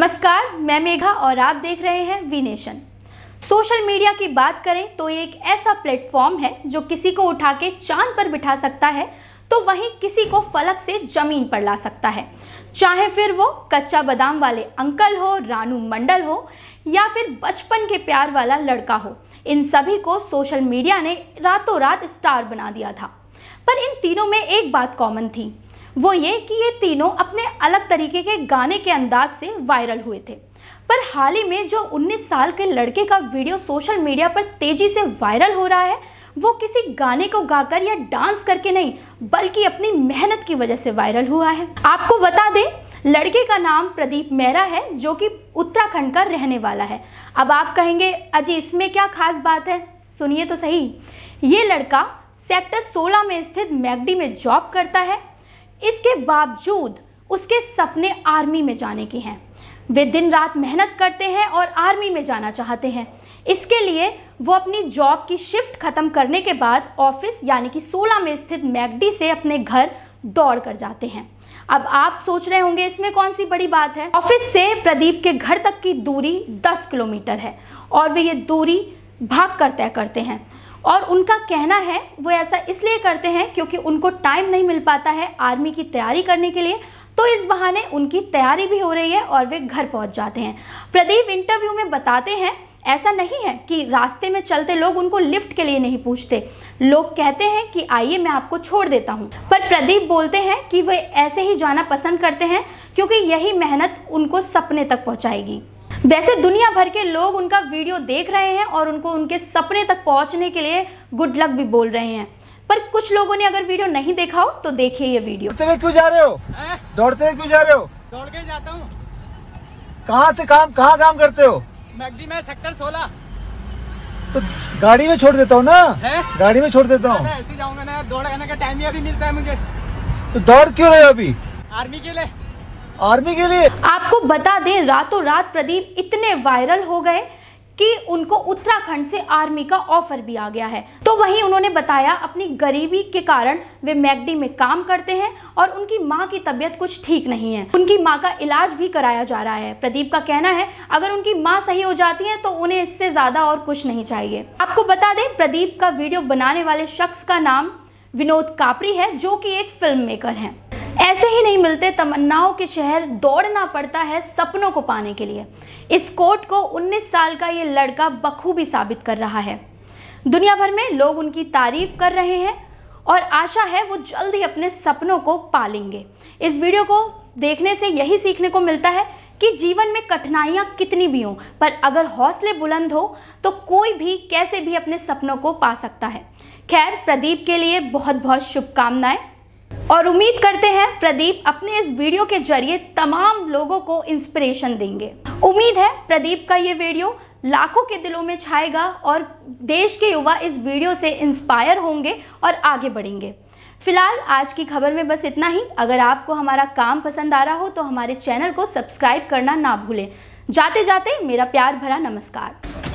नमस्कार मैं मेघा और आप देख रहे हैं वी नेशन सोशल मीडिया की बात करें तो ये एक ऐसा प्लेटफॉर्म है जो किसी को उठा के चांद पर बिठा सकता है तो वहीं किसी को फलक से जमीन पर ला सकता है चाहे फिर वो कच्चा बादाम वाले अंकल हो रानू मंडल हो या फिर बचपन के प्यार वाला लड़का हो इन सभी को सोशल मीडिया ने रातों रात स्टार बना दिया था पर इन तीनों में एक बात कॉमन थी वो ये कि ये तीनों अपने अलग तरीके के गाने के अंदाज से वायरल हुए थे पर हाल ही में जो 19 साल के लड़के का वीडियो सोशल मीडिया पर तेजी से वायरल हो रहा है वो किसी गाने को गाकर या डांस करके नहीं बल्कि अपनी मेहनत की वजह से वायरल हुआ है आपको बता दें लड़के का नाम प्रदीप मेहरा है जो कि उत्तराखंड का रहने वाला है अब आप कहेंगे अजय इसमें क्या खास बात है सुनिए तो सही ये लड़का सेक्टर 16 में स्थित मैगडी में जॉब करता है इसके बावजूद उसके सपने आर्मी में जाने के हैं वे दिन रात मेहनत करते हैं और आर्मी में जाना चाहते हैं इसके लिए वो अपनी जॉब की शिफ्ट ख़त्म करने के बाद ऑफिस यानी कि 16 में स्थित मैगडी से अपने घर दौड़ कर जाते हैं अब आप सोच रहे होंगे इसमें कौन सी बड़ी बात है ऑफिस से प्रदीप के घर तक की दूरी 10 किलोमीटर है और वे ये दूरी भाग कर तय करते हैं और उनका कहना है वो ऐसा इसलिए करते हैं क्योंकि उनको टाइम नहीं मिल पाता है आर्मी की तैयारी करने के लिए तो इस बहाने उनकी तैयारी भी हो रही है और वे घर पहुंच जाते हैं प्रदीप इंटरव्यू में बताते हैं ऐसा नहीं है कि रास्ते में चलते लोग उनको लिफ्ट के लिए नहीं पूछते लोग कहते हैं कि आइए मैं आपको छोड़ देता हूँ पर प्रदीप बोलते हैं कि वे ऐसे ही जाना पसंद करते हैं क्योंकि यही मेहनत उनको सपने तक पहुँचाएगी वैसे दुनिया भर के लोग उनका वीडियो देख रहे हैं और उनको उनके सपने तक पहुंचने के लिए गुड लक भी बोल रहे हैं पर कुछ लोगों ने अगर वीडियो नहीं देखा हो तो देखिए ये वीडियो दौड़ते क्यों जा रहे हो दौड़ते क्यों जा रहे हो दौड़ के जाता हूँ कहाँ से काम कहाँ काम करते हो मैगडी में सेक्टर सोलह तो गाड़ी में छोड़ देता हूँ ना है? गाड़ी में छोड़ देता हूँ दौड़ का टाइम भी अभी मिलता है मुझे तो दौड़ क्यों रहे हो अभी आर्मी के लिए आर्मी के लिए आपको बता दें रातों रात प्रदीप इतने वायरल हो गए कि उनको उत्तराखंड से आर्मी का ऑफर भी आ गया है तो वहीं उन्होंने बताया अपनी गरीबी के कारण वे मैगडी में काम करते हैं और उनकी माँ की तबियत कुछ ठीक नहीं है उनकी माँ का इलाज भी कराया जा रहा है प्रदीप का कहना है अगर उनकी माँ सही हो जाती है तो उन्हें इससे ज्यादा और कुछ नहीं चाहिए आपको बता दें प्रदीप का वीडियो बनाने वाले शख्स का नाम विनोद कापरी है जो की एक फिल्म मेकर है नहीं मिलते तमन्नाओं के शहर दौड़ना पड़ता है सपनों को पाने के लिए इस कोट को 19 साल का ये लड़का बखूबी साबित कर रहा है दुनिया भर में लोग उनकी तारीफ कर रहे हैं और आशा है वो जल्द ही अपने सपनों को पालेंगे इस वीडियो को देखने से यही सीखने को मिलता है कि जीवन में कठिनाइयाँ कितनी भी हों पर अगर हौसले बुलंद हो तो कोई भी कैसे भी अपने सपनों को पा सकता है खैर प्रदीप के लिए बहुत बहुत शुभकामनाएं और उम्मीद करते हैं प्रदीप अपने इस वीडियो के जरिए तमाम लोगों को इंस्पिरेशन देंगे उम्मीद है प्रदीप का ये वीडियो लाखों के दिलों में छाएगा और देश के युवा इस वीडियो से इंस्पायर होंगे और आगे बढ़ेंगे फिलहाल आज की खबर में बस इतना ही अगर आपको हमारा काम पसंद आ रहा हो तो हमारे चैनल को सब्सक्राइब करना ना भूलें जाते जाते मेरा प्यार भरा नमस्कार